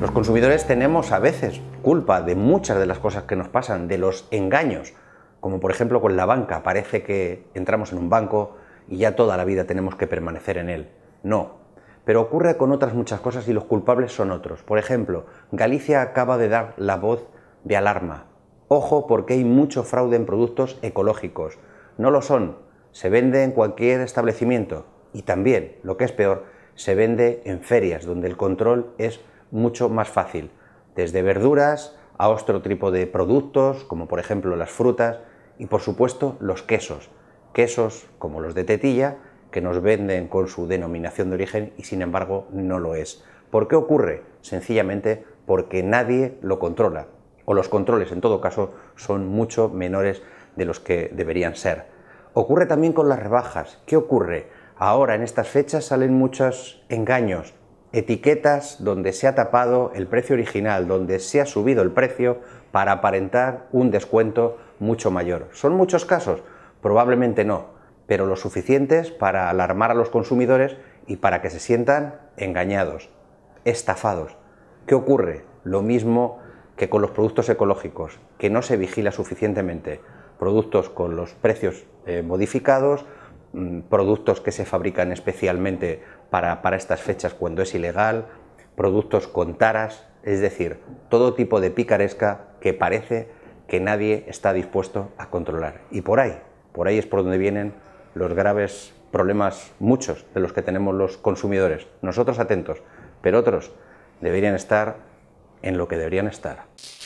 Los consumidores tenemos a veces culpa de muchas de las cosas que nos pasan, de los engaños, como por ejemplo con la banca. Parece que entramos en un banco y ya toda la vida tenemos que permanecer en él. No, pero ocurre con otras muchas cosas y los culpables son otros. Por ejemplo, Galicia acaba de dar la voz de alarma. Ojo porque hay mucho fraude en productos ecológicos. No lo son, se vende en cualquier establecimiento y también, lo que es peor, se vende en ferias donde el control es mucho más fácil, desde verduras a otro tipo de productos, como por ejemplo las frutas y por supuesto los quesos, quesos como los de tetilla, que nos venden con su denominación de origen y sin embargo no lo es. ¿Por qué ocurre? Sencillamente porque nadie lo controla, o los controles en todo caso son mucho menores de los que deberían ser. Ocurre también con las rebajas. ¿Qué ocurre? Ahora, en estas fechas, salen muchos engaños, etiquetas donde se ha tapado el precio original, donde se ha subido el precio para aparentar un descuento mucho mayor. ¿Son muchos casos? Probablemente no, pero lo suficientes para alarmar a los consumidores y para que se sientan engañados, estafados. ¿Qué ocurre? Lo mismo que con los productos ecológicos, que no se vigila suficientemente productos con los precios eh, modificados, mm, productos que se fabrican especialmente para, para estas fechas cuando es ilegal, productos con taras, es decir, todo tipo de picaresca que parece que nadie está dispuesto a controlar. Y por ahí, por ahí es por donde vienen los graves problemas, muchos de los que tenemos los consumidores. Nosotros atentos, pero otros deberían estar en lo que deberían estar.